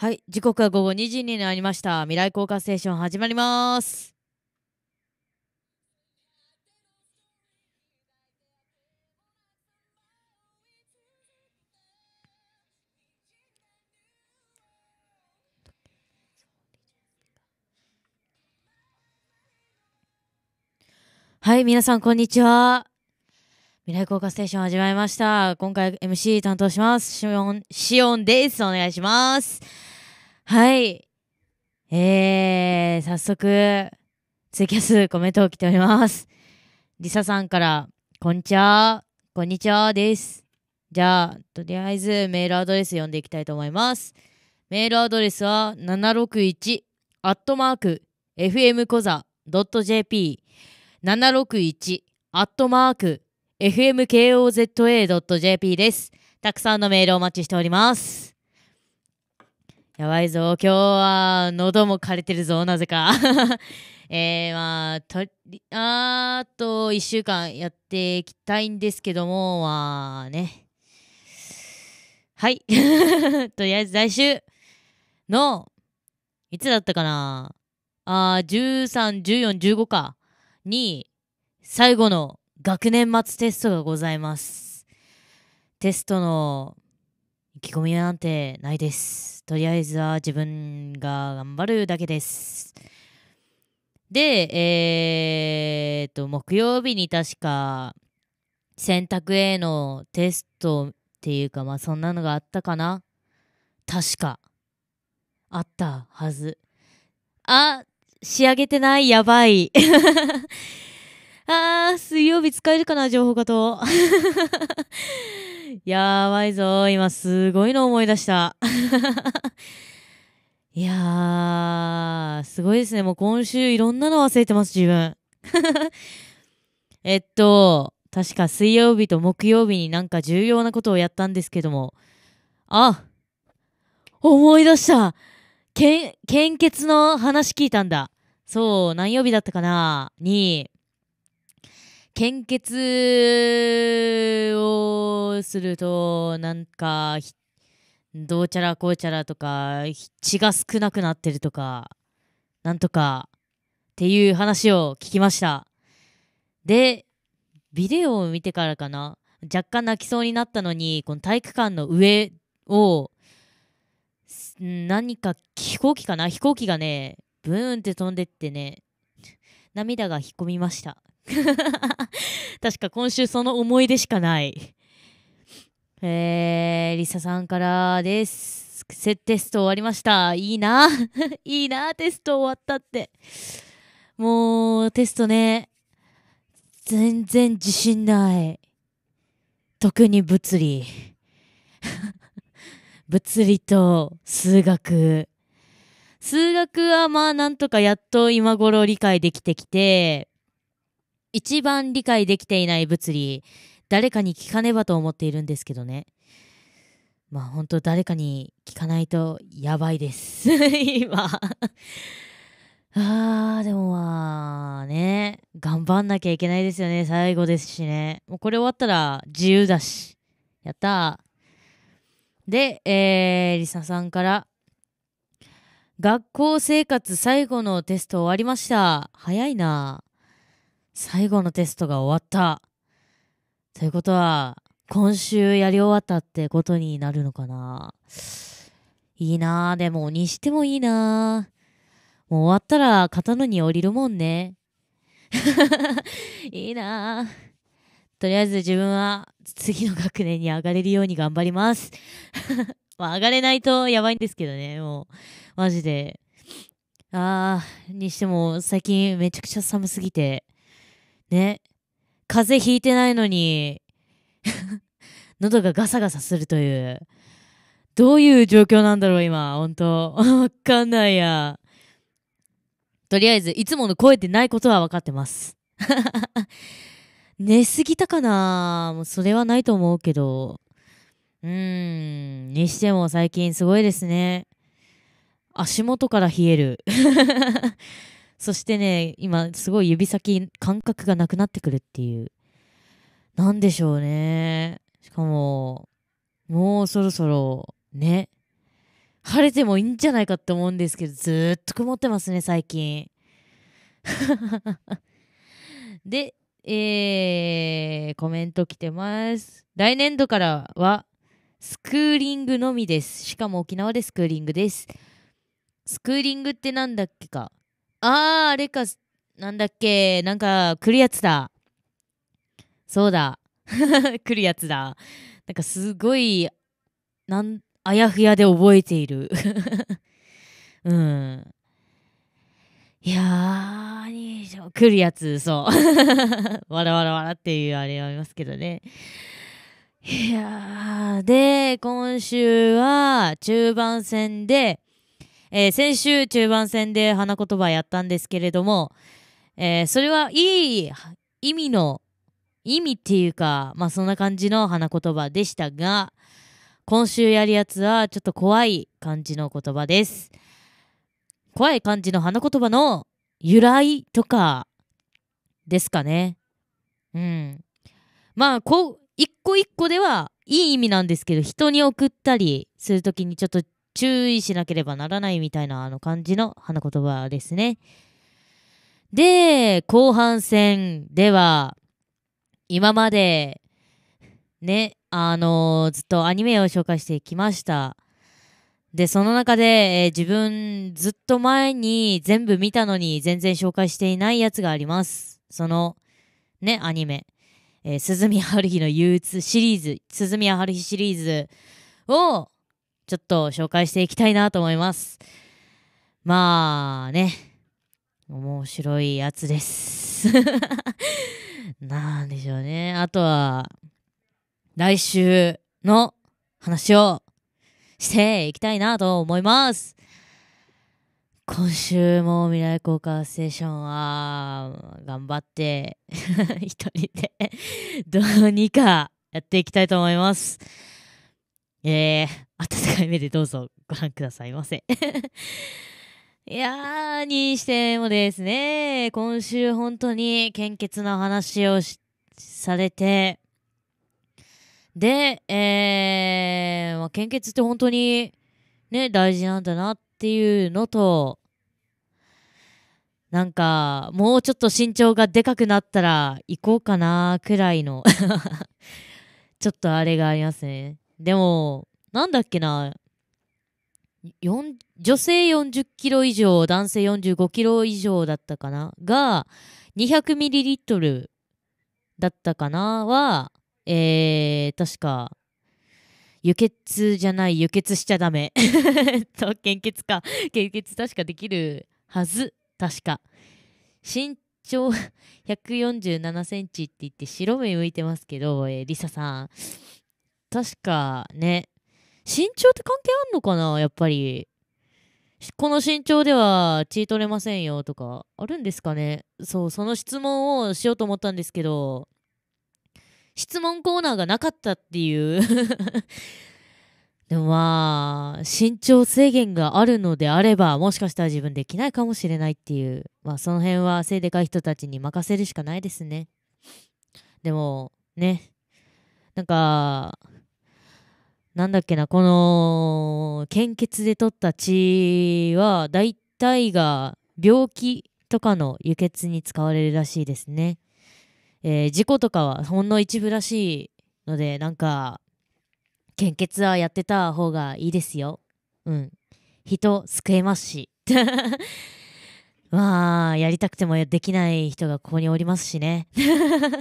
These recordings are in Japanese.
はい、時刻は午後2時になりました。未来効果ステーション始まります。はい、皆さんこんにちは。未来効果ステーション始まりました。今回 MC 担当します。シオン、シオンです。お願いします。はい。えー、早速、ツイキャスコメントを来ております。りささんから、こんにちは。こんにちはです。じゃあ、とりあえずメールアドレス読んでいきたいと思います。メールアドレスは761アットマーク fmcoza.jp761 アットマーク fmkoza.jp です。たくさんのメールお待ちしております。やばいぞ。今日は喉も枯れてるぞ。なぜか。えー、まあ、とり、あと一週間やっていきたいんですけども、まあね。はい。とりあえず来週の、いつだったかなあー、13、14、15か。に、最後の学年末テストがございますテストの意気込みなんてないですとりあえずは自分が頑張るだけですでえー、っと木曜日に確か選択 A のテストっていうかまあそんなのがあったかな確かあったはずあ仕上げてないやばいあー、水曜日使えるかな、情報化と。やばいぞ、今すごいの思い出した。いやー、すごいですね。もう今週いろんなの忘れてます、自分。えっと、確か水曜日と木曜日になんか重要なことをやったんですけども。あ思い出した献血の話聞いたんだ。そう、何曜日だったかなに、献血をするとなんかどうちゃらこうちゃらとか血が少なくなってるとかなんとかっていう話を聞きましたでビデオを見てからかな若干泣きそうになったのにこの体育館の上を何か飛行機かな飛行機がねブーンって飛んでってね涙が引っ込みました 確か今週その思い出しかない。えー、リサさんからです。セテスト終わりました。いいな。いいな、テスト終わったって。もう、テストね、全然自信ない。特に物理。物理と数学。数学はまあなんとかやっと今頃理解できてきて、一番理解できていない物理、誰かに聞かねばと思っているんですけどね。まあ本当誰かに聞かないとやばいです。今。あー、でもまあね、頑張んなきゃいけないですよね。最後ですしね。もうこれ終わったら自由だし。やったー。で、えー、リサさんから、学校生活最後のテスト終わりました。早いな。最後のテストが終わった。ということは、今週やり終わったってことになるのかな。いいなぁ。でも、にしてもいいなぁ。もう終わったら、刀に降りるもんね。いいなぁ。とりあえず自分は次の学年に上がれるように頑張ります。まあ上がれないとやばいんですけどね、もう。マジで。あー、にしても最近めちゃくちゃ寒すぎて、ね、風邪ひいてないのに喉がガサガサするという、どういう状況なんだろう、今、本当わかんないや。とりあえず、いつもの声でないことは分かってます。寝すぎたかなもうそれはないと思うけど。うーん。にしても最近すごいですね。足元から冷えるそしてね、今すごい指先感覚がなくなってくるっていう。なんでしょうね。しかも、もうそろそろ、ね。晴れてもいいんじゃないかって思うんですけど、ずっと曇ってますね、最近。で、えー、コメント来てます。来年度からは、スクーリングのみです。しかも沖縄でスクーリングです。スクーリングってなんだっけかあー、あれか、なんだっけ、なんか、来るやつだ。そうだ。来るやつだ。なんかすごい、なん、あやふやで覚えている。うん。いやー、にしょん、来るやつ、そう。わらわらわらっていうあれありますけどね。いやー、で、今週は中盤戦で、えー、先週中盤戦で花言葉やったんですけれども、えー、それはいい意味の、意味っていうか、まあそんな感じの花言葉でしたが、今週やるやつはちょっと怖い感じの言葉です。怖い感じの花言葉の由来とかですかね。うん。まあ、こう、一個一個ではいい意味なんですけど、人に送ったりするときにちょっと注意しなければならないみたいなあの感じの花言葉ですね。で、後半戦では、今まで、ね、あのー、ずっとアニメを紹介してきました。で、その中で、えー、自分ずっと前に全部見たのに全然紹介していないやつがあります。その、ね、アニメ。えー、鈴宮春日の憂鬱シリーズ、鈴宮春日シリーズをちょっと紹介していきたいなと思います。まあね、面白いやつです。なんでしょうね。あとは、来週の話をしていきたいなと思います。今週も未来効果ステーションは頑張って 一人でどうにかやっていきたいと思います。えー、温かい目でどうぞご覧くださいませ。いやー、にしてもですね、今週本当に献血の話をされて、で、えー、まあ、献血って本当にね、大事なんだなっていうのと、なんか、もうちょっと身長がでかくなったら行こうかな、くらいの ちょっとあれがありますね。でも、なんだっけな、女性40キロ以上、男性45キロ以上だったかなが、200ミリリットルだったかなは、えー、確か、輸血じゃない、輸血しちゃダメ。と、献血か。献血確かできるはず。確か。身長147 センチって言って白目向いてますけど、えー、リサさん。確かね、身長って関係あんのかなやっぱり。この身長では血取れませんよとか、あるんですかねそう、その質問をしようと思ったんですけど、質問コーナーがなかったっていう でもまあ、身長制限があるのであれば、もしかしたら自分できないかもしれないっていう、まあその辺はいでかい人たちに任せるしかないですね。でも、ね、なんか、なんだっけな、この、献血で取った血は、大体が病気とかの輸血に使われるらしいですね。えー、事故とかはほんの一部らしいので、なんか、献血はやってた方がいいですよ。うん。人救えますし。まあ、やりたくてもできない人がここにおりますしね。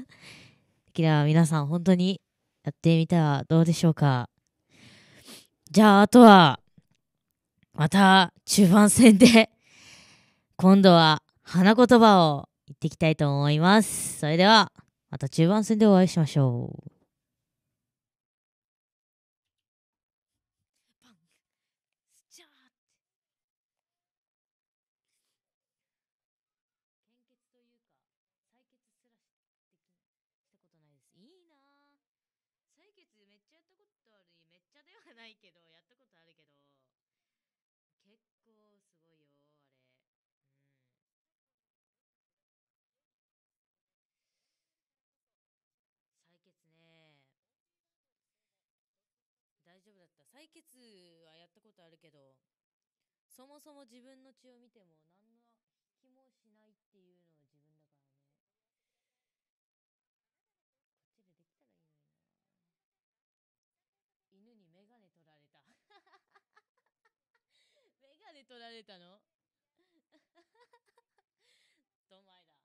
きれば皆さん本当にやってみたらどうでしょうか。じゃあ、あとは、また中盤戦で 今度は花言葉を言っていきたいと思います。それでは、また中盤戦でお会いしましょう。採血はやったことあるけどそもそも自分の血を見ても何の気もしないっていうのは自分だからねこっちでできたらいいのにな犬に眼鏡取られた眼鏡 取られたの どまいだ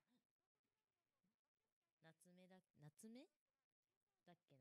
夏目だ夏目だっけな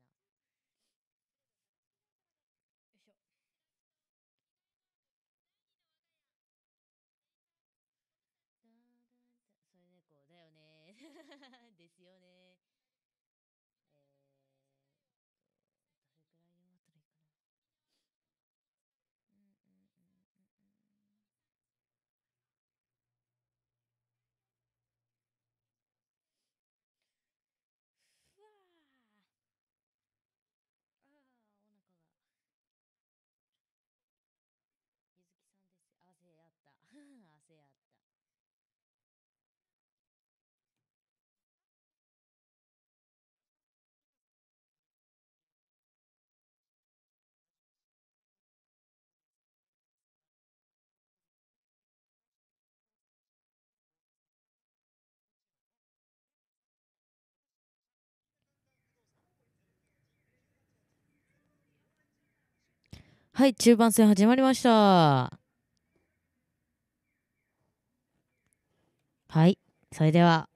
はい、中盤戦始まりました。はい、それでは、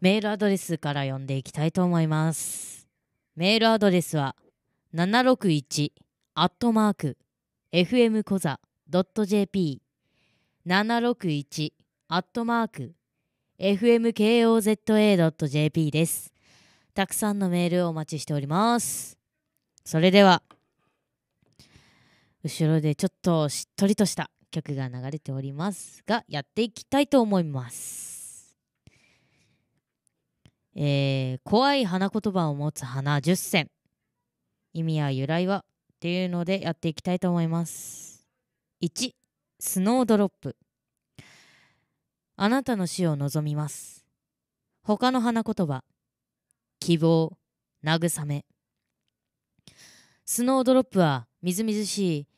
メールアドレスから読んでいきたいと思います。メールアドレスは、761アットマーク FM コザ .jp 761アットマーク FMKOZA.jp です。たくさんのメールをお待ちしております。それでは、後ろでちょっとしっとりとした曲が流れておりますがやっていきたいと思います、えー、怖い花言葉を持つ花10選意味や由来はっていうのでやっていきたいと思います1スノードロップあなたの死を望みます他の花言葉希望慰めスノードロップはみずみずしい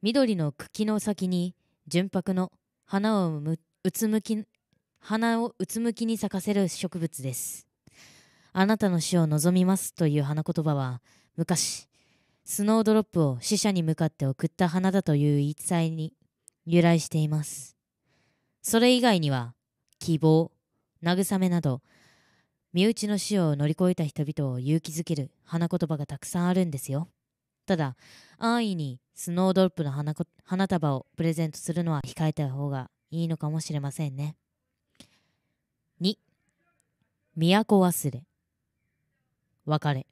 緑の茎の先に純白の花をむうつむき花をうつむきに咲かせる植物ですあなたの死を望みますという花言葉は昔スノードロップを死者に向かって送った花だという言い伝えに由来していますそれ以外には希望慰めなど身内の死を乗り越えた人々を勇気づける花言葉がたくさんあるんですよただ安易にスノードロップの花花束をプレゼントするのは控えた方がいいのかもしれませんね2都忘れ別れ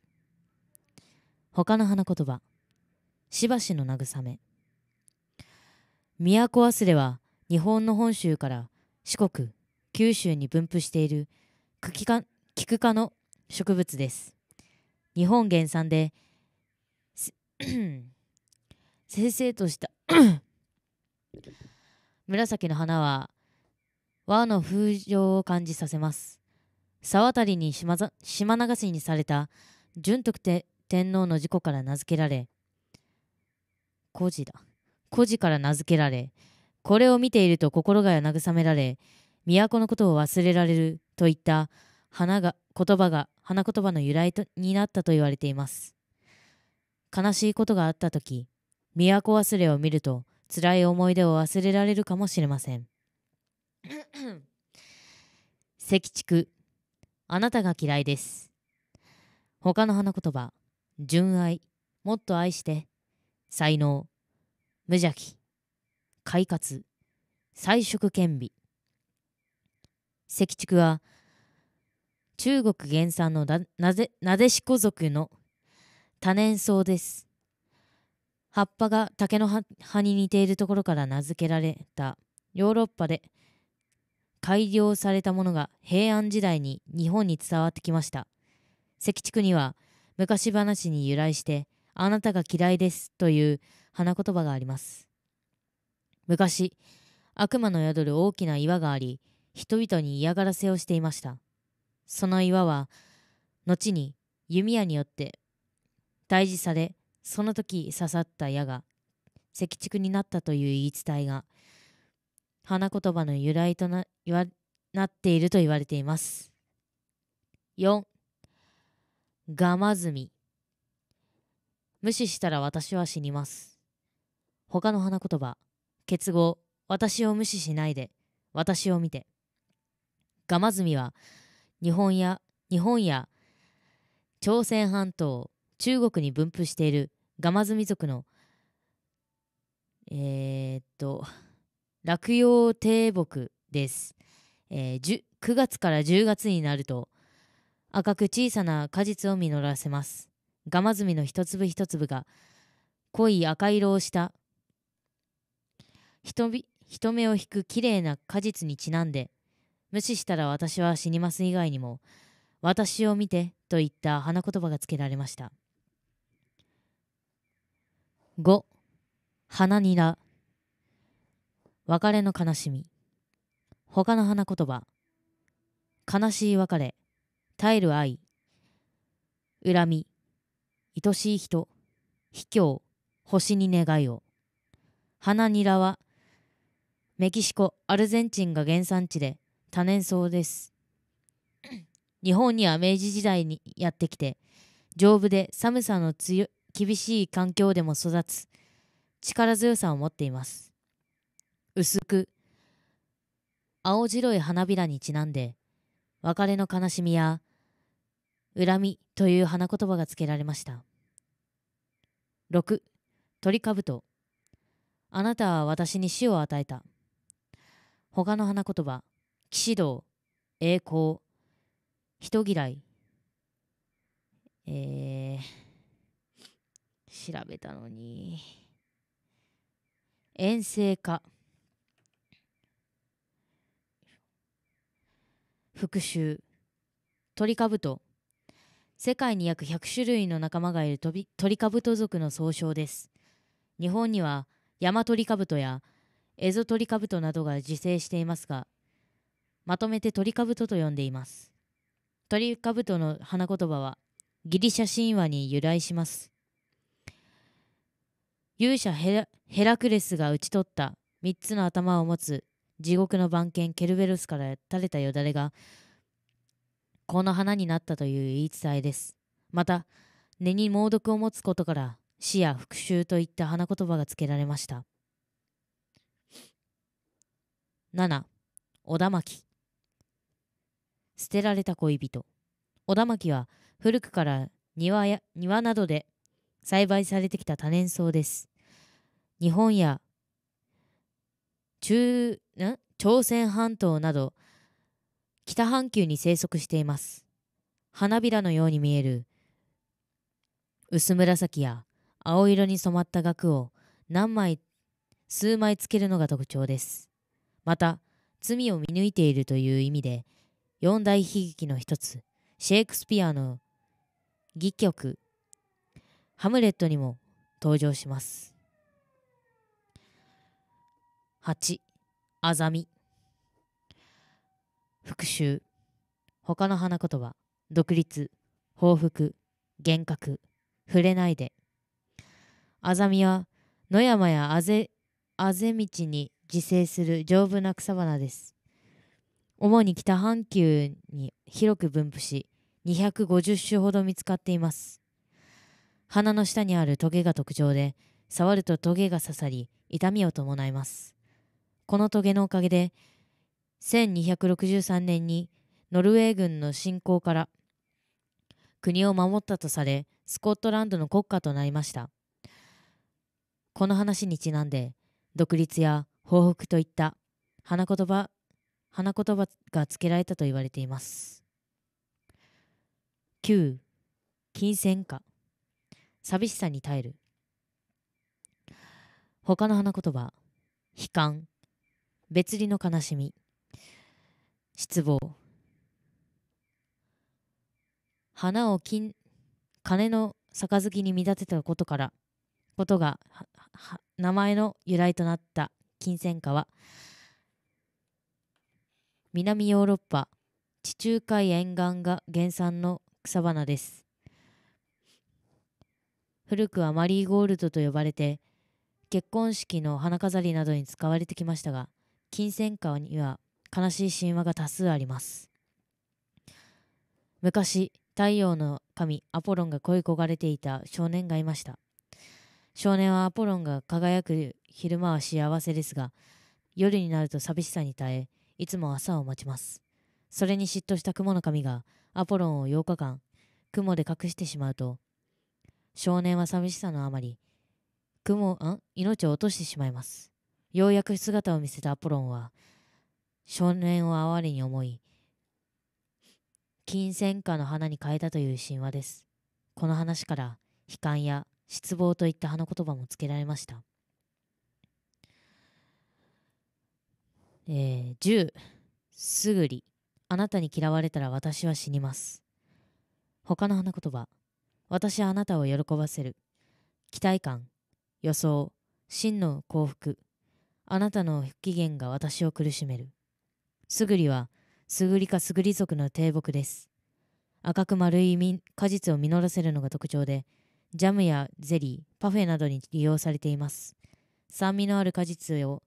他の花言葉しばしの慰め都忘れは日本の本州から四国九州に分布している茎キ科の植物です日本原産でせいせいとした 紫の花は和の風情を感じさせます沢渡りに島島流しにされた純徳天皇の事故から名付けられ孤児だ孤児から名付けられこれを見ていると心が慰められ都のことを忘れられるといった花が言葉が花言葉の由来とになったと言われています悲しいことがあった時、都忘れを見ると辛い思い出を忘れられるかもしれません。石 畜、あなたが嫌いです。他の花言葉、純愛、もっと愛して、才能、無邪気、快活、彩色兼備。石畜は、中国原産のなぜなでしこ族の多年草です。葉っぱが竹の葉に似ているところから名付けられたヨーロッパで改良されたものが平安時代に日本に伝わってきました。石竹には昔話に由来してあなたが嫌いですという花言葉があります。昔、悪魔の宿る大きな岩があり、人々に嫌がらせをしていました。その岩は、後に弓矢によって大事さでその時刺さった矢が石竹になったという言い伝えが花言葉の由来となっていると言われています4ガマズミ無視したら私は死にます他の花言葉結合私を無視しないで私を見てガマズミは日本や日本や朝鮮半島中国に分布しているガマズミ族の、えー、っと、落葉低木です、えー、9月から10月になると、赤く小さな果実を実らせます。ガマズミの一粒一粒が濃い赤色をした人人目を引く綺麗な果実にちなんで無視したら私は死にます以外にも私を見てといった花言葉がつけられました。5花にら別れの悲しみ他の花言葉悲しい別れ耐える愛恨み愛しい人卑怯星に願いを花にらはメキシコアルゼンチンが原産地で多年草です日本には明治時代にやってきて丈夫で寒さの強厳しい環境でも育つ力強さを持っています薄く青白い花びらにちなんで別れの悲しみや恨みという花言葉がつけられました6鳥かぶとあなたは私に死を与えた他の花言葉騎士道栄光人嫌いえー調べたのに遠征か復讐鳥リカブ世界に約100種類の仲間がいる鳥リカブ族の総称です日本にはヤマトリカブトやエゾトリカブトなどが自生していますがまとめて鳥リカブと呼んでいます鳥リカブの花言葉はギリシャ神話に由来します勇者ヘラクレスが討ち取った3つの頭を持つ地獄の番犬ケルベロスから垂れたよだれがこの花になったという言い伝えです。また根に猛毒を持つことから死や復讐といった花言葉が付けられました。7小田巻捨てられた恋人小田巻は古くから庭や庭などで栽培されてきた多年草です。日本や中朝鮮半島など北半球に生息しています。花びらのように見える薄紫や青色に染まった額を何枚数枚つけるのが特徴です。また罪を見抜いているという意味で四大悲劇の一つシェイクスピアの戯曲ハムレットにも登場します。8アザミ復讐他の花言葉独立報復幻覚触れないでアザミは野山やあぜあぜ道に自生する丈夫な草花です主に北半球に広く分布し250種ほど見つかっています鼻の下にあるトゲが特徴で、触るとトゲが刺さり、痛みを伴います。このトゲのおかげで、1263年にノルウェー軍の侵攻から国を守ったとされ、スコットランドの国家となりました。この話にちなんで、独立や報復といった花言葉花言葉が付けられたと言われています。9金銭化寂しさに耐える他の花言葉悲観別離の悲しみ失望花を金金の杯に見立てたことからことが名前の由来となった金銭花は南ヨーロッパ地中海沿岸が原産の草花です古くはマリーゴールドと呼ばれて結婚式の花飾りなどに使われてきましたが金銭花には悲しい神話が多数あります昔太陽の神アポロンが恋焦がれていた少年がいました少年はアポロンが輝く昼間は幸せですが夜になると寂しさに耐えいつも朝を待ちますそれに嫉妬した雲の神がアポロンを8日間雲で隠してしまうと少年は寂しさのあまり、雲、ん命を落としてしまいます。ようやく姿を見せたアポロンは、少年を哀れに思い、金銭花の花に変えたという神話です。この話から、悲観や失望といった花言葉もつけられました。えー、10、すぐり、あなたに嫌われたら私は死にます。他の花言葉、私はあなたを喜ばせる。期待感、予想、真の幸福。あなたの不機嫌が私を苦しめる。すぐりは、すぐりかすぐり族の低木です。赤く丸い果実を実らせるのが特徴で、ジャムやゼリー、パフェなどに利用されています。酸味のある果実を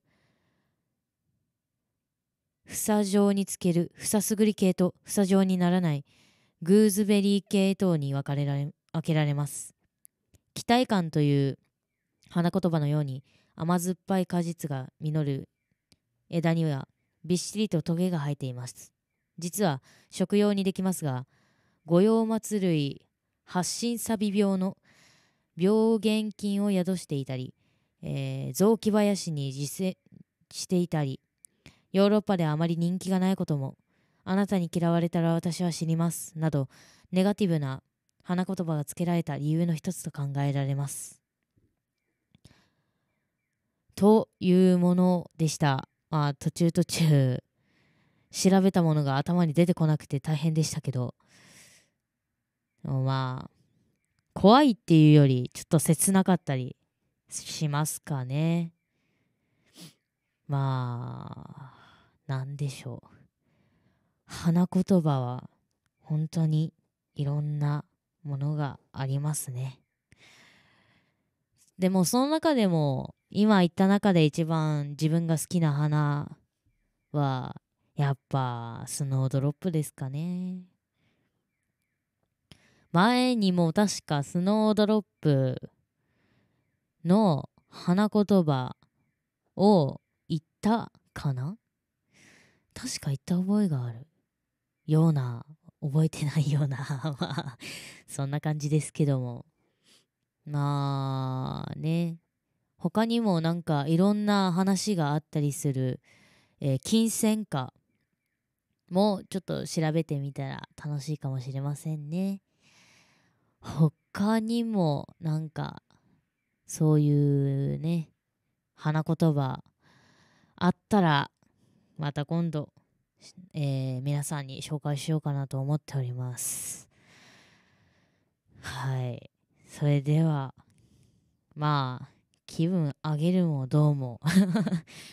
房状につける房すぐり系と房状にならないグーズベリー系等に分かれられ開けられます期待感という花言葉のように甘酸っぱい果実が実る枝にはびっしりとトゲが生えています実は食用にできますが御用末類発疹サビ病の病原菌を宿していたり、えー、雑木林に自生していたりヨーロッパであまり人気がないこともあなたに嫌われたら私は死にますなどネガティブな花言葉が付けられた理由の一つと考えられます。というものでした。まあ、途中途中調べたものが頭に出てこなくて大変でしたけどまあ怖いっていうよりちょっと切なかったりしますかねまあなんでしょう花言葉は本当にいろんなものがありますね。でもその中でも今言った中で一番自分が好きな花はやっぱスノードロップですかね。前にも確かスノードロップの花言葉を言ったかな確か言った覚えがあるような覚えてないような、まあ、そんな感じですけども。まあね、他にもなんかいろんな話があったりする、えー、金銭化もちょっと調べてみたら楽しいかもしれませんね。他にもなんかそういうね、花言葉あったらまた今度えー、皆さんに紹介しようかなと思っております。はい。それでは、まあ、気分上げるもどうも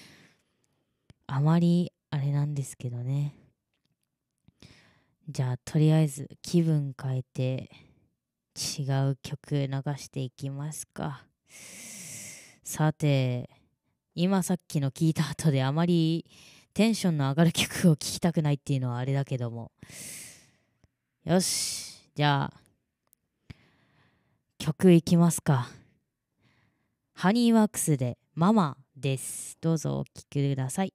あまり、あれなんですけどね。じゃあ、とりあえず気分変えて、違う曲流していきますか。さて、今さっきの聞いた後であまりテンションの上がる曲を聴きたくないっていうのはあれだけども。よし、じゃあ、曲いきますか。ハニーワークスでママです。どうぞお聴きください。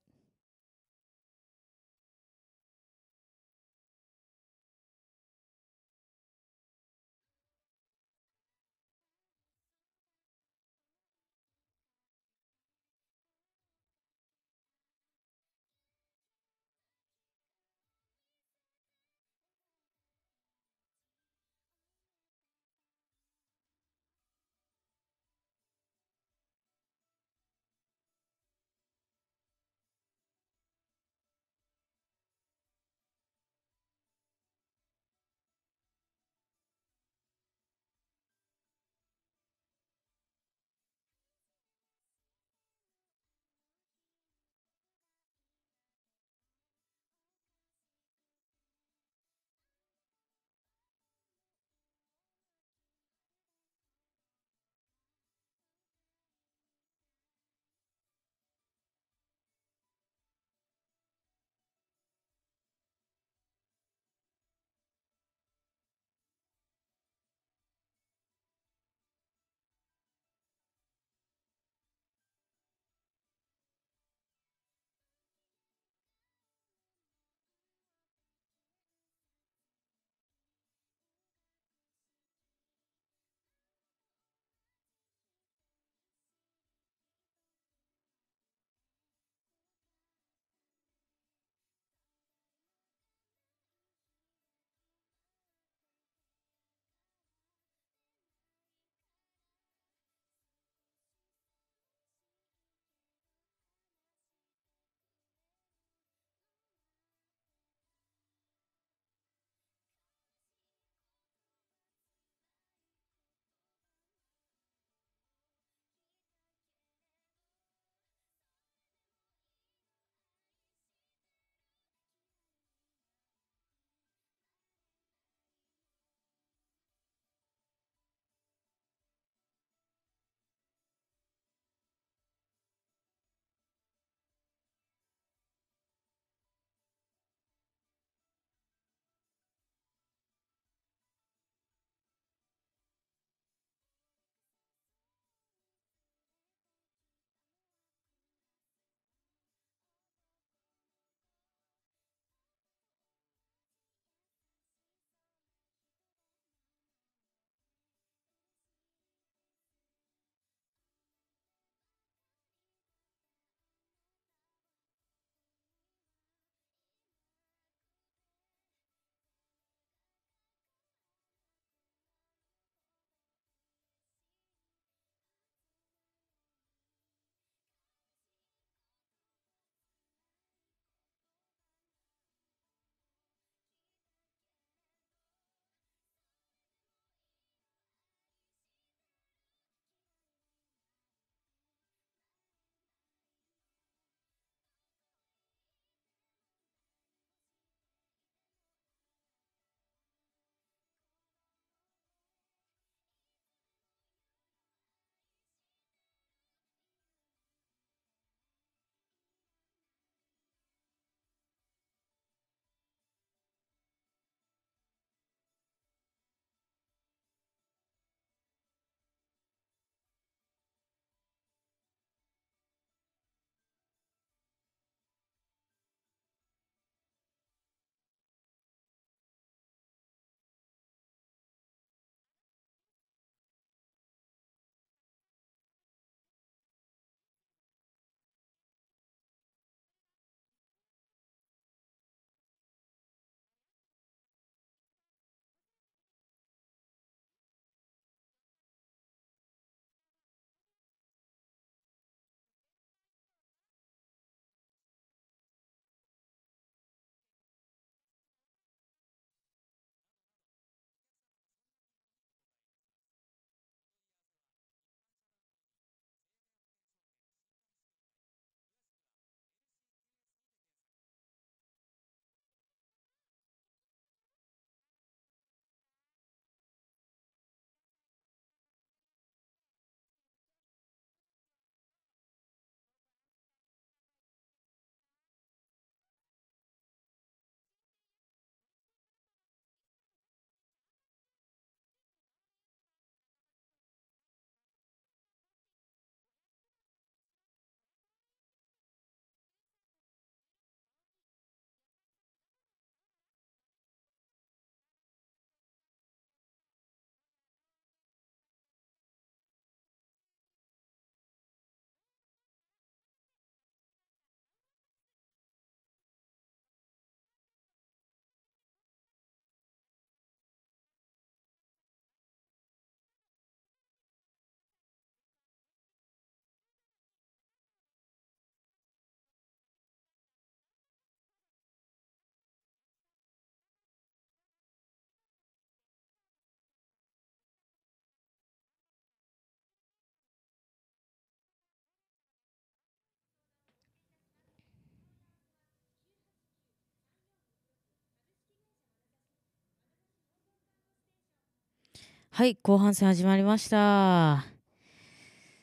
はい、後半戦始まりました。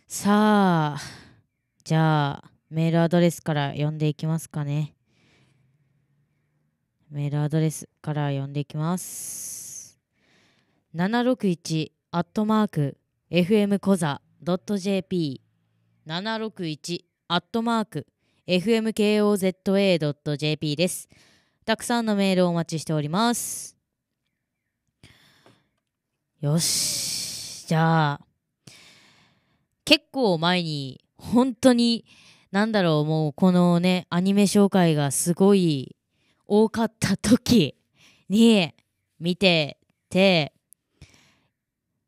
さあ、じゃあ、メールアドレスから読んでいきますかね。メールアドレスから読んでいきます。761アットマーク FM コザ .jp 761アットマーク FMKOZA.jp です。たくさんのメールをお待ちしております。よし。じゃあ、結構前に、本当に、なんだろう、もうこのね、アニメ紹介がすごい多かった時に見てて、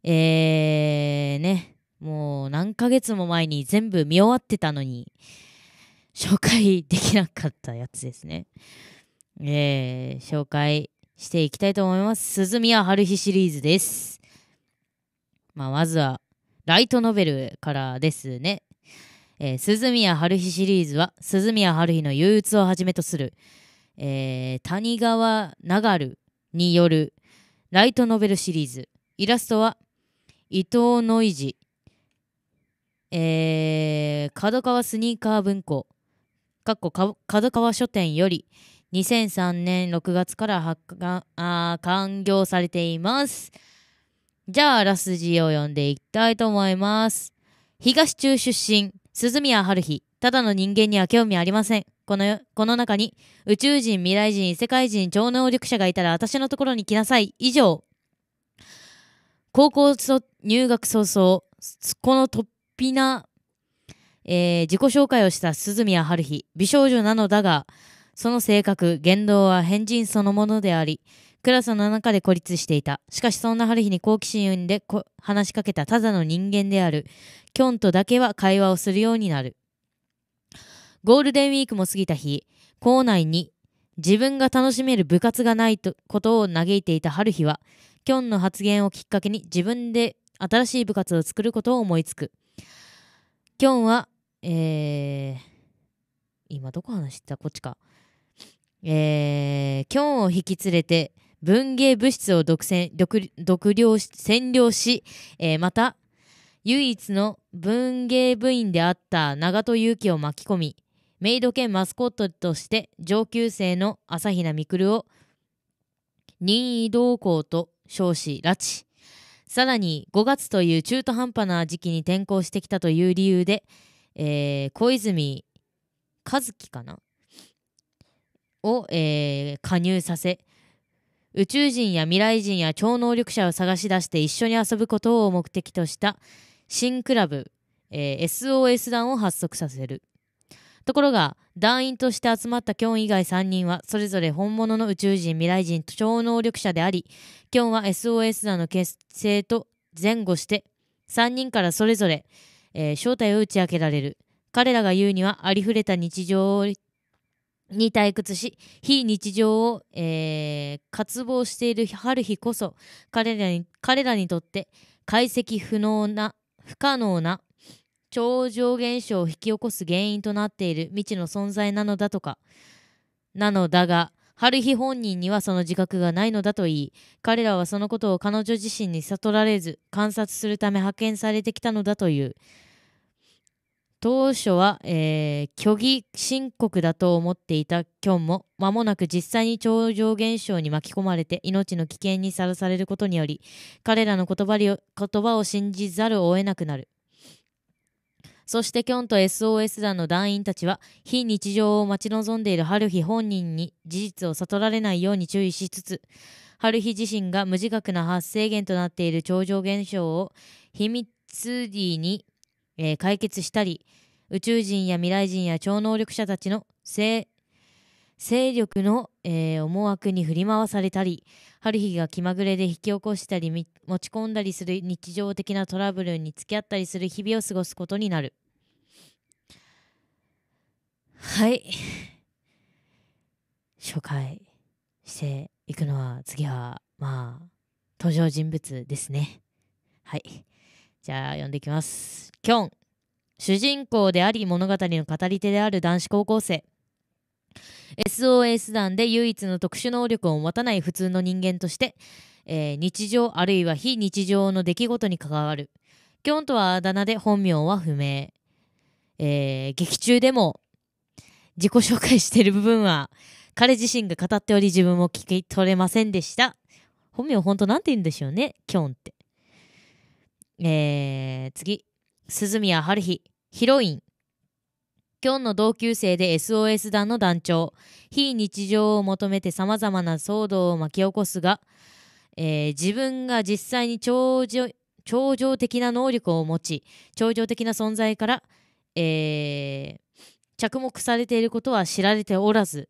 えー、ね、もう何ヶ月も前に全部見終わってたのに、紹介できなかったやつですね。えー、紹介していきたいと思います。鈴宮春日シリーズです。まあ、まずはライトノベルからですね。えー、鈴宮春日シリーズは鈴宮春日の憂鬱をはじめとする、えー、谷川流るによるライトノベルシリーズイラストは伊藤ノイジ、えー、角川スニーカー文庫かっこ角川書店より2003年6月から発刊あ完業されています。じゃあ、あらすじを読んでいきたいと思います。東中出身、鈴宮春日。ただの人間には興味ありません。この、この中に、宇宙人、未来人、世界人、超能力者がいたら私のところに来なさい。以上。高校入学早々、この突飛な、えー、自己紹介をした鈴宮春日。美少女なのだが、その性格、言動は変人そのものであり、クラスの中で孤立していた。しかしそんな春日に好奇心で話しかけたただの人間である。キョンとだけは会話をするようになる。ゴールデンウィークも過ぎた日、校内に自分が楽しめる部活がないとことを嘆いていた春日は、キョンの発言をきっかけに自分で新しい部活を作ることを思いつく。キョンは、えー、今どこ話してたこっちか。えー、キョンを引き連れて、文芸物質を独占独独領占領し、えー、また唯一の文芸部員であった長戸勇樹を巻き込みメイド兼マスコットとして上級生の朝比奈未来を任意同行と称し拉致さらに5月という中途半端な時期に転校してきたという理由で、えー、小泉和樹かなを、えー、加入させ宇宙人や未来人や超能力者を探し出して一緒に遊ぶことを目的とした新クラブ、えー、SOS 団を発足させるところが団員として集まったキョン以外3人はそれぞれ本物の宇宙人未来人と超能力者でありキョンは SOS 団の結成と前後して3人からそれぞれ、えー、正体を打ち明けられる彼らが言うにはありふれた日常をに退屈し非日常を、えー、渇望している春日こそ彼らに彼らにとって解析不能な不可能な超常現象を引き起こす原因となっている未知の存在なのだとかなのだが春日本人にはその自覚がないのだと言い彼らはそのことを彼女自身に悟られず観察するため派遣されてきたのだという当初は、えー、虚偽申告だと思っていたキョンも、間もなく実際に超常現象に巻き込まれて命の危険にさらされることにより、彼らの言葉言葉を信じざるを得なくなる。そしてキョンと SOS 団の団員たちは、非日常を待ち望んでいるハルヒ本人に事実を悟られないように注意しつつ、ハルヒ自身が無自覚な発生源となっている超常現象を秘密裏にえー、解決したり、宇宙人や未来人や超能力者たちの勢力の、えー、思惑に振り回されたり、春日が気まぐれで引き起こしたり、持ち込んだりする日常的なトラブルに付き合ったりする日々を過ごすことになる。はい。紹 介していくのは次はまあ登場人物ですねはいじゃあ読んできます。キョン主人公であり物語の語り手である男子高校生 SOS 団で唯一の特殊能力を持たない普通の人間として、えー、日常あるいは非日常の出来事に関わるキョンとはあだ名で本名は不明、えー、劇中でも自己紹介している部分は彼自身が語っており自分も聞き取れませんでした本名本当なんて言うんでしょうねキョンってえー、次。鈴宮春日、ヒロイン。きょんの同級生で SOS 団の団長。非日常を求めて様々な騒動を巻き起こすが、えー、自分が実際に頂上、超常的な能力を持ち、頂上的な存在から、えー、着目されていることは知られておらず、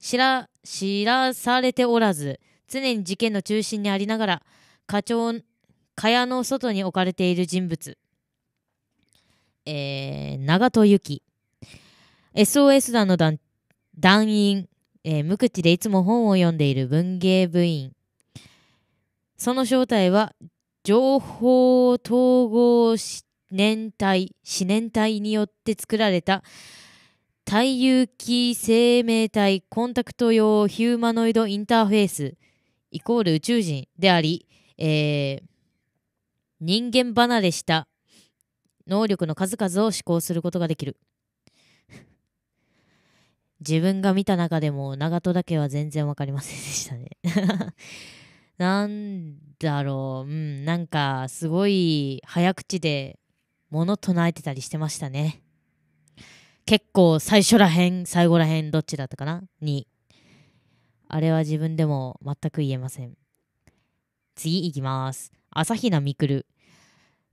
知ら、知らされておらず、常に事件の中心にありながら、課長蚊帳の外に置かれている人物、えー、長戸由紀 SOS 団の団団員、えー、無口でいつも本を読んでいる文芸部員その正体は情報統合年体四年体によって作られた体有機生命体コンタクト用ヒューマノイドインターフェースイコール宇宙人であり、えー人間離れした能力の数々を思考することができる。自分が見た中でも長門だけは全然わかりませんでしたね なんだろう、うん、なんかすごい早口で物唱えてたりしてましたね。結構最初らへん、最後らへんどっちだったかなに。あれは自分でも全く言えません。次いきます。朝比奈みくる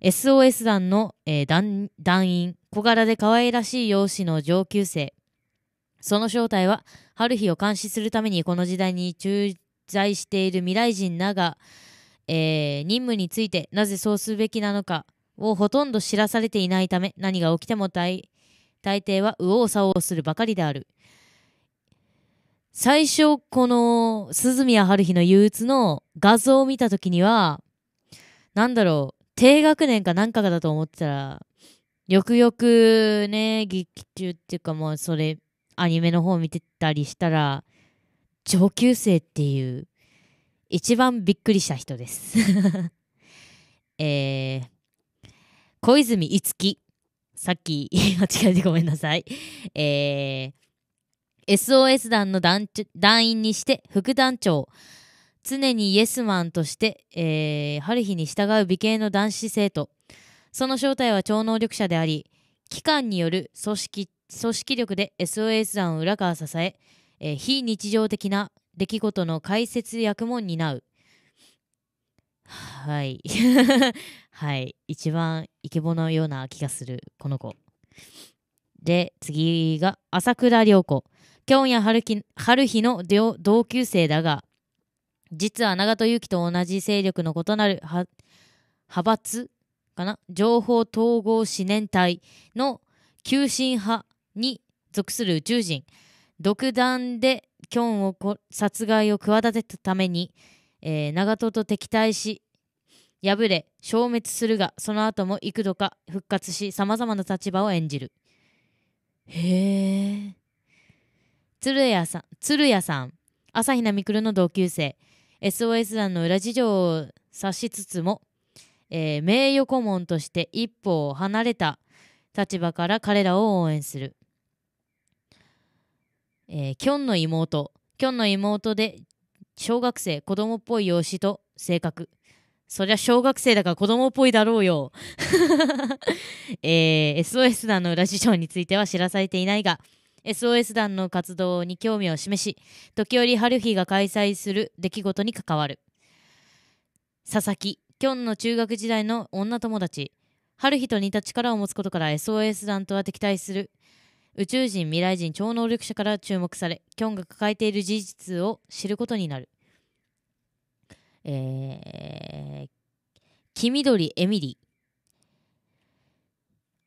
SOS 団の、えー、団団員小柄で可愛らしい容姿の上級生その正体は春日を監視するためにこの時代に駐在している未来人なが、えー、任務についてなぜそうすべきなのかをほとんど知らされていないため何が起きても大大抵は右往左往するばかりである最初この涼宮春日の憂鬱の画像を見た時にはなんだろう、低学年かなんかかだと思ってたら、よくよくね、劇中っていうかもうそれ、アニメの方見てたりしたら、上級生っていう、一番びっくりした人です えー、小泉いつき。さっき間違えてごめんなさい。えー、SOS 団の団団員にして副団長。常にイエスマンとして、えー、春日に従う美形の男子生徒。その正体は超能力者であり、機関による組織、組織力で SOS 団を裏から支え、えー、非日常的な出来事の解説役も担う。はい。はい。一番イケボのような気がする、この子。で、次が、朝倉涼子。今日や春日の同級生だが、実は長門勇気と同じ勢力の異なる派閥かな情報統合思念隊の急進派に属する宇宙人独断でキョンを殺害を企てたために、えー、長門と敵対し敗れ消滅するがその後も幾度か復活しさまざまな立場を演じるへえ鶴屋さん鶴屋さん朝比奈未来の同級生 SOS 団の裏事情を察しつつも、えー、名誉顧問として一歩を離れた立場から彼らを応援する、えー、キョンの妹キョンの妹で小学生子供っぽい容姿と性格そりゃ小学生だから子供っぽいだろうよ、えー、SOS 団の裏事情については知らされていないが SOS 団の活動に興味を示し時折春日が開催する出来事に関わる佐々木きょんの中学時代の女友達春日と似た力を持つことから SOS 団とは敵対する宇宙人未来人超能力者から注目されきょんが抱えている事実を知ることになるえー、黄緑エミリー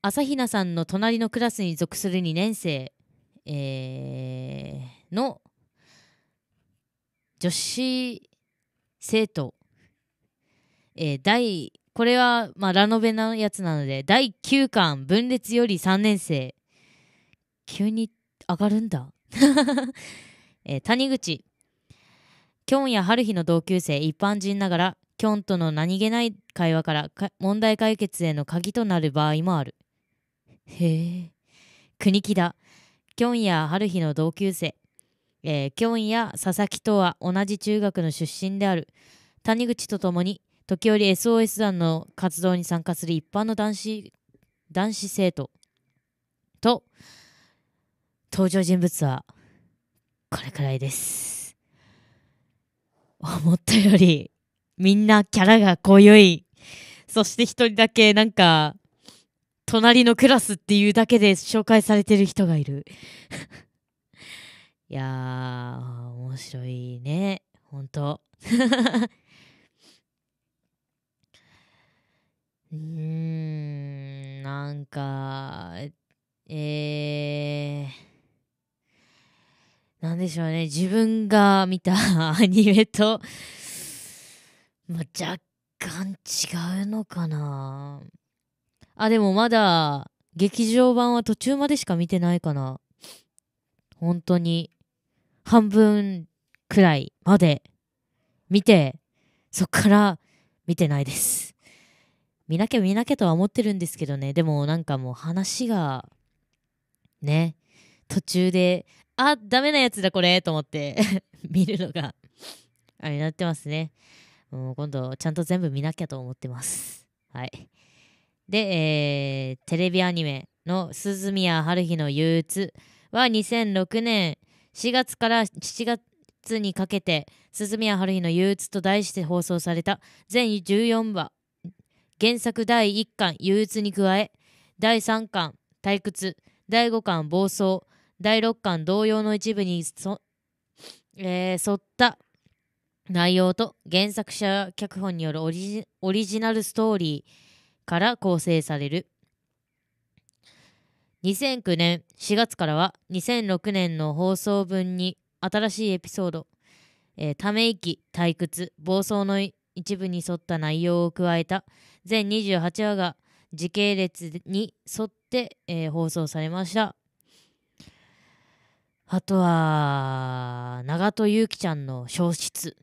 朝比奈さんの隣のクラスに属する2年生えー、の女子生徒、えー、第これは、まあ、ラノベなやつなので第9巻分裂より3年生急に上がるんだ、えー、谷口きょんや春日の同級生一般人ながらきょんとの何気ない会話から問題解決への鍵となる場合もあるへえ国木田キョンや春日の同級生、えー、キョンや佐々木とは同じ中学の出身である谷口とともに時折 SOS 団の活動に参加する一般の男子男子生徒と登場人物はこれくらいです思ったよりみんなキャラが濃いそして一人だけなんか隣のクラスっていうだけで紹介されてる人がいる いやー、面白いね。ほんと。うーん、なんか、えー、なんでしょうね。自分が見たアニメと、まあ、若干違うのかな。あ、でもまだ、劇場版は途中までしか見てないかな。本当に、半分くらいまで見て、そっから見てないです。見なきゃ見なきゃとは思ってるんですけどね。でもなんかもう話が、ね、途中で、あ、ダメなやつだこれと思って 見るのがあれになってますね。もう今度ちゃんと全部見なきゃと思ってます。はい。で、えー、テレビアニメの鈴宮春日の憂鬱は2006年4月から7月にかけて鈴宮春日の憂鬱と題して放送された全14話原作第1巻憂鬱に加え第3巻退屈第5巻暴走第6巻同様の一部にそ、えー、沿った内容と原作者脚本によるオリジナルストーリーから構成される2009年4月からは2006年の放送分に新しいエピソード、えー、ため息退屈暴走の一部に沿った内容を加えた全28話が時系列に沿って、えー、放送されましたあとは長戸ゆうきちゃんの消失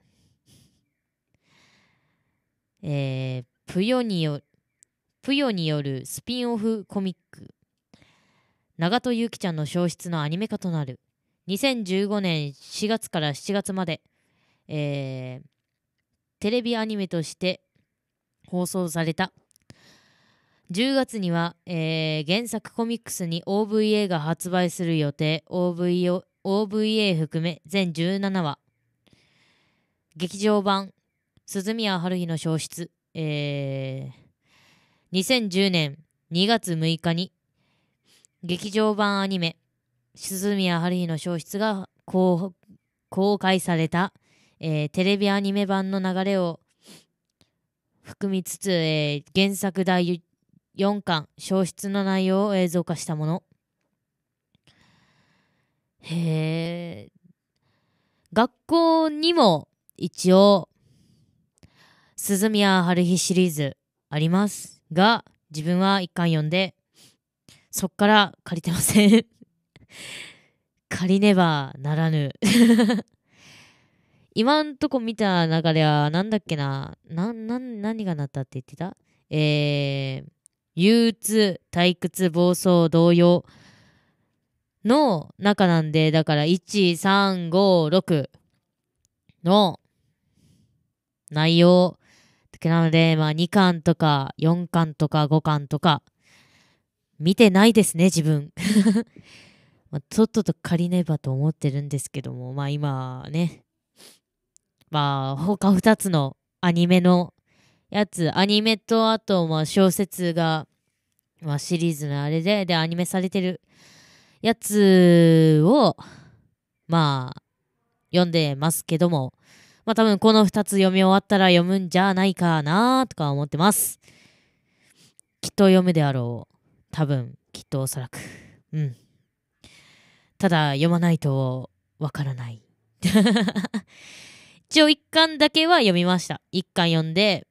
えー、プヨによプヨによるスピンオフコミック長戸ゆきちゃんの消失のアニメ化となる2015年4月から7月まで、えー、テレビアニメとして放送された10月には、えー、原作コミックスに OVA が発売する予定 OVA, OVA 含め全17話劇場版「鈴宮春日の消失」えー2010年2月6日に劇場版アニメ「鈴宮春日の消失」が公開された、えー、テレビアニメ版の流れを含みつつ、えー、原作第4巻消失の内容を映像化したものへえ学校にも一応鈴宮春日シリーズありますが、自分は1巻読んで、そっから借りてません 借りねばならぬ 今んとこ見た中では、何だっけな、な、な、何がなったって言ってたえー、憂鬱、退屈、暴走、動揺の中なんで、だから、1、3、5、6の内容けなので、まあ、2巻とか4巻とか5巻とか見てないですね自分 まあ、とっとと借りねばと思ってるんですけどもまあ今ねまあ他2つのアニメのやつアニメとあとまあ小説が、まあ、シリーズのあれででアニメされてるやつをまあ読んでますけどもまあ多分この2つ読み終わったら読むんじゃないかなとか思ってます。きっと読むであろう。多分、きっとおそらく。うん。ただ読まないとわからない。一応1巻だけは読みました。1巻読んで、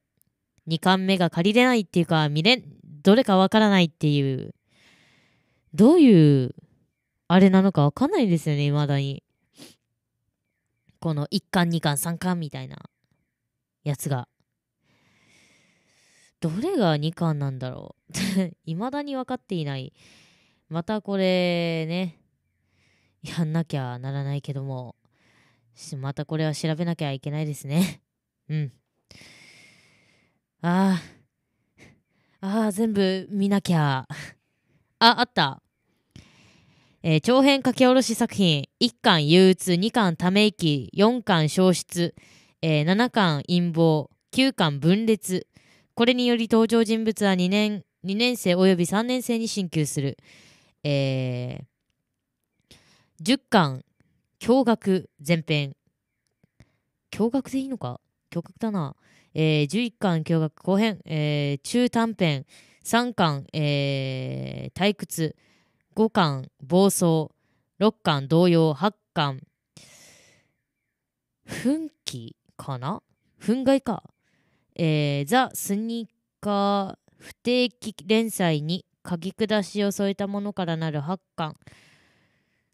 2巻目が借りれないっていうか、見れん、どれかわからないっていう、どういう、あれなのかわかんないですよね、未だに。この1巻2巻3巻みたいなやつがどれが2巻なんだろういま だに分かっていないまたこれねやんなきゃならないけどもまたこれは調べなきゃいけないですねうんああああ全部見なきゃああったえー、長編書き下ろし作品、1巻憂鬱、2巻ため息、4巻消失、えー、7巻陰謀、9巻分裂。これにより登場人物は2年、2年生および3年生に進級する。えー、10巻、驚愕前編。驚愕でいいのか驚愕だな。えー、11巻驚愕後編、えー、中短編、3巻、えー、退屈。5巻暴走6巻動揺8巻奮起かな憤慨か、えー、ザ・スニーカー不定期連載に書き下しを添えたものからなる8巻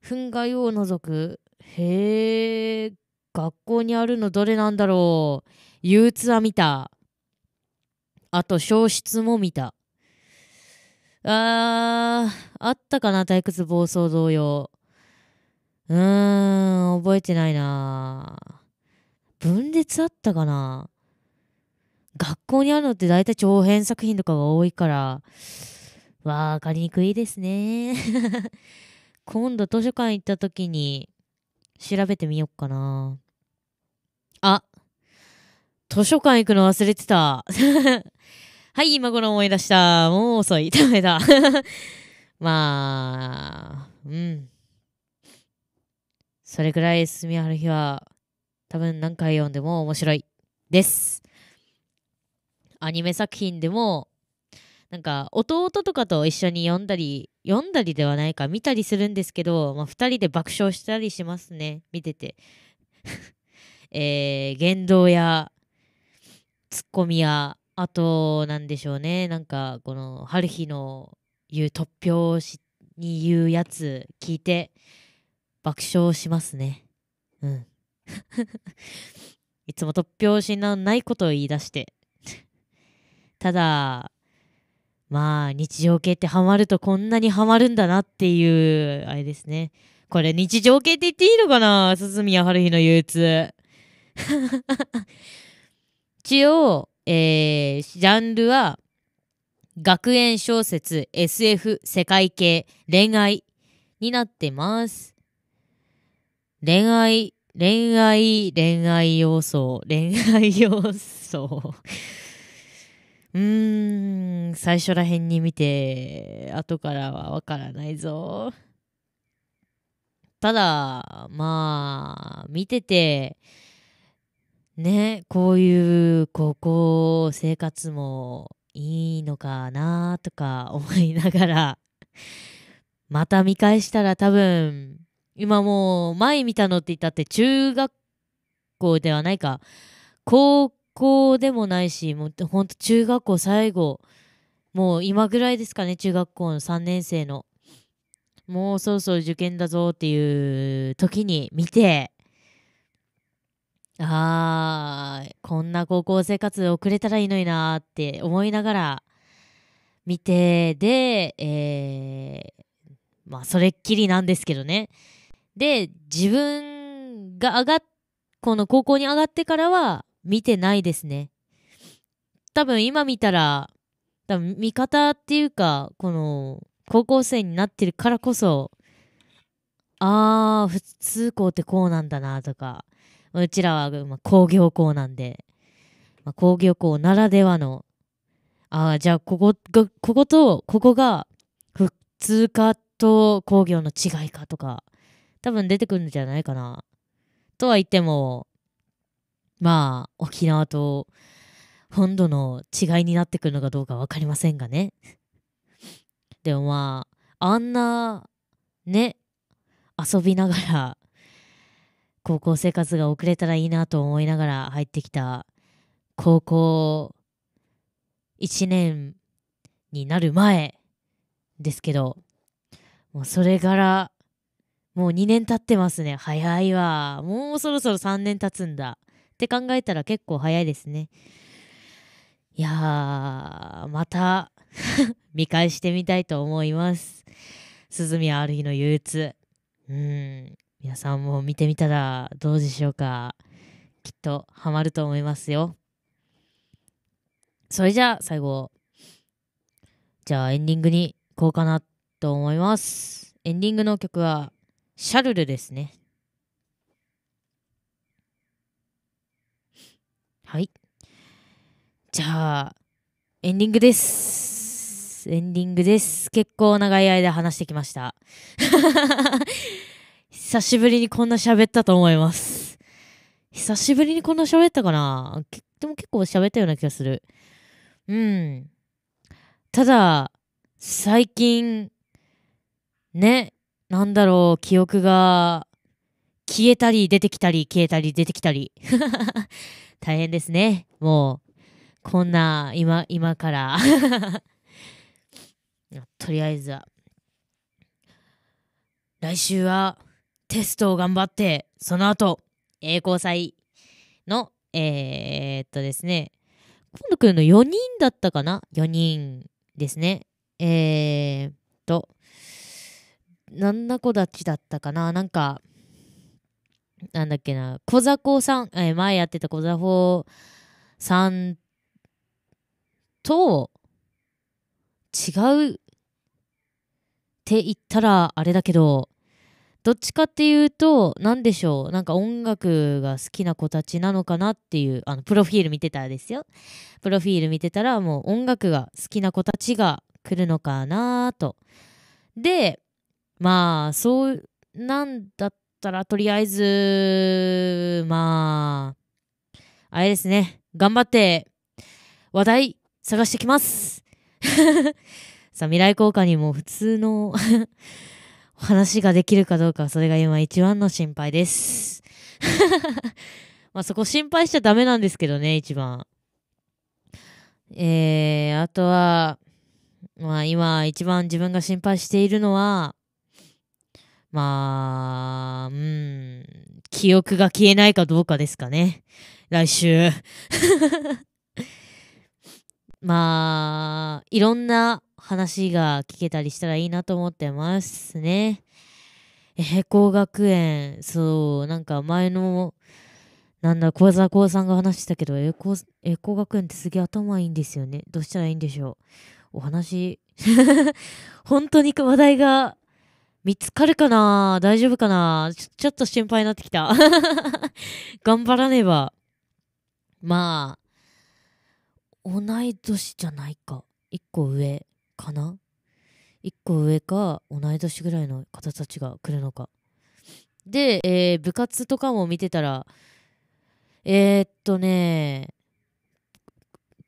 憤慨を除くへえ学校にあるのどれなんだろう憂鬱は見たあと消失も見たあー、あったかな、退屈暴走同様。うーん、覚えてないな分裂あったかな学校にあるのって大体長編作品とかが多いから、わかりにくいですね。今度図書館行った時に調べてみよっかな。あ、図書館行くの忘れてた。はい、今頃思い出した。もう遅い。ダメだ。まあ、うん。それぐらい進みある日は、多分何回読んでも面白い。です。アニメ作品でも、なんか弟とかと一緒に読んだり、読んだりではないか、見たりするんですけど、まあ、2人で爆笑したりしますね、見てて。えー、言動や、ツッコミや、あと、なんでしょうね。なんか、この、春日の言う突拍子に言うやつ聞いて、爆笑しますね。うん。いつも突拍子のないことを言い出して。ただ、まあ、日常系ってハマるとこんなにハマるんだなっていう、あれですね。これ日常系って言っていいのかな鈴宮春日の憂鬱。一応、えー、ジャンルは、学園小説、SF、世界系、恋愛になってます。恋愛、恋愛、恋愛要素、恋愛要素。うーん、最初らへんに見て、後からはわからないぞ。ただ、まあ、見てて、ねこういう高校生活もいいのかなとか思いながら また見返したら多分今もう前見たのって言ったって中学校ではないか高校でもないしもうほんと中学校最後もう今ぐらいですかね中学校の3年生のもうそろそろ受験だぞっていう時に見てああ、こんな高校生活遅れたらいいのになって思いながら見て、で、えー、まあ、それっきりなんですけどね。で、自分が上がっ、この高校に上がってからは見てないですね。多分今見たら、多分見方っていうか、この、高校生になってるからこそ、ああ、普通校ってこうなんだなとか、うちらは、ま工業校なんで、ま工業校ならではの、ああ、じゃあ、ここが、ここと、ここが、普通科と工業の違いかとか、多分出てくるんじゃないかな。とは言っても、まあ、沖縄と本土の違いになってくるのかどうか分かりませんがね。でもまあ、あんな、ね、遊びながら高校生活が遅れたらいいなと思いながら入ってきた高校1年になる前ですけど、もうそれからもう2年経ってますね。早いわ。もうそろそろ3年経つんだ。って考えたら結構早いですね。いやー、また 見返してみたいと思います。鈴宮ある日の憂鬱。うん。皆さんも見てみたらどうでしょうかきっとハマると思いますよそれじゃあ最後じゃあエンディングに行こうかなと思いますエンディングの曲はシャルルですねはいじゃあエンディングですエンディングです結構長い間話してきました久しぶりにこんな喋ったと思います。久しぶりにこんな喋ったかなでも結構喋ったような気がする。うん。ただ、最近、ね、なんだろう、記憶が消えたり出てきたり消えたり出てきたり。大変ですね。もう、こんな、今、今から とりあえずは、来週は、テストを頑張って、その後、栄光祭の、えー、っとですね、今度くんの4人だったかな ?4 人ですね。えー、っと、なんなこだちだったかななんか、なんだっけな、小座魚さん、えー、前やってた小座魚さんと、違うって言ったらあれだけど、どっちかっていうと何でしょうなんか音楽が好きな子たちなのかなっていうあのプロフィール見てたらですよプロフィール見てたらもう音楽が好きな子たちが来るのかなとでまあそうなんだったらとりあえずまああれですね頑張って話題探してきます さあ未来効果にも普通の話ができるかどうか、それが今一番の心配です。まあそこ心配しちゃダメなんですけどね、一番。えー、あとは、まあ今一番自分が心配しているのは、まあ、うん、記憶が消えないかどうかですかね。来週。まあ、いろんな話が聞けたりしたらいいなと思ってますね。え、こ学園、そう、なんか前の、なんだ、小沢孝さんが話してたけど、エコ、エコ学園ってすげえ頭いいんですよね。どうしたらいいんでしょう。お話、本当に話題が見つかるかな大丈夫かなちょちょっと心配になってきた。頑張らねば。まあ、同い年じゃないか。一個上。かな1個上か同い年ぐらいの方たちが来るのかで、えー、部活とかも見てたらえー、っとね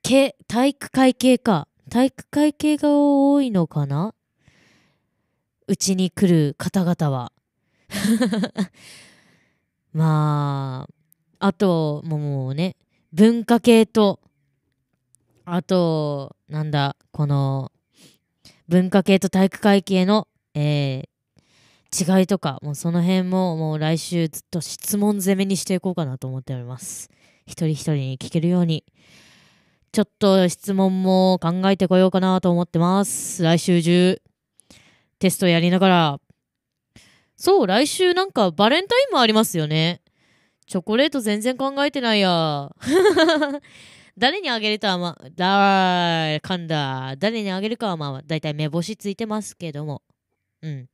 け体育会系か体育会系が多いのかなうちに来る方々は まああともうね文化系とあとなんだこの文化系と体育会系の、えー、違いとか、もうその辺ももう来週ずっと質問攻めにしていこうかなと思っております。一人一人に聞けるように。ちょっと質問も考えてこようかなと思ってます。来週中、テストやりながら。そう、来週なんかバレンタインもありますよね。チョコレート全然考えてないや。誰にあげるとはまあ、だー、かんだ。誰にあげるかはまあ、だいたい目星ついてますけども。うん。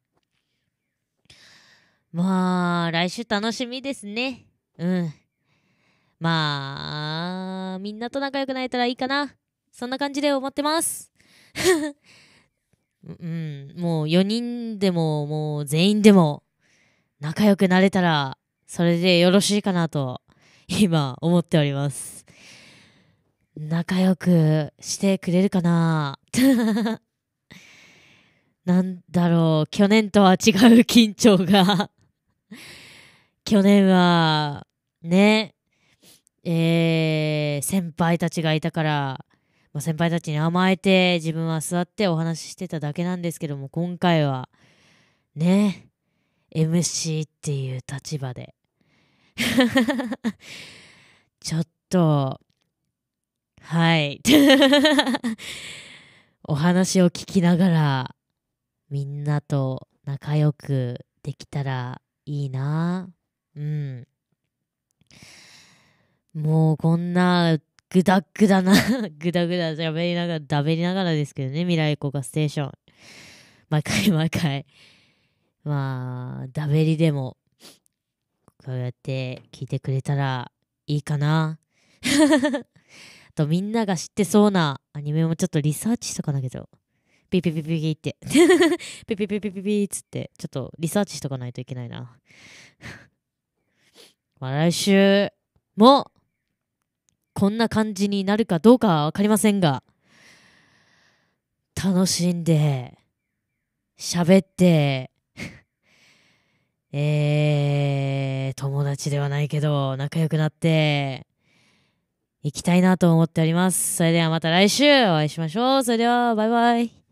まあ、来週楽しみですね。うん。まあ、みんなと仲良くなれたらいいかな。そんな感じで思ってます。うん、もう4人でも、もう全員でも、仲良くなれたら、それでよろしいかなと、今思っております。仲良くしてくれるかな なんだろう、去年とは違う緊張が 去年は、ね、えー、先輩たちがいたから、まあ、先輩たちに甘えて自分は座ってお話ししてただけなんですけども、今回は、ね、MC っていう立場で ちょっと、はい。お話を聞きながら、みんなと仲良くできたらいいな。うん。もうこんなグダグダな グダグダ喋りながら、だりながらですけどね、未来子がステーション。毎回毎回。まあ、ダベりでも、こうやって聞いてくれたらいいかな。とみんなが知ってそうなアニメもちょっとリサーチしとかなきゃピピピピピって ピピピピピピっつって、ちょっとリサーチしとかないといけないな まあ来週も、こんな感じになるかどうかはわかりませんが、楽しんで、喋って、えー、友達ではないけど、仲良くなって、行きたいなと思っております。それではまた来週お会いしましょう。それでは、バイバイ。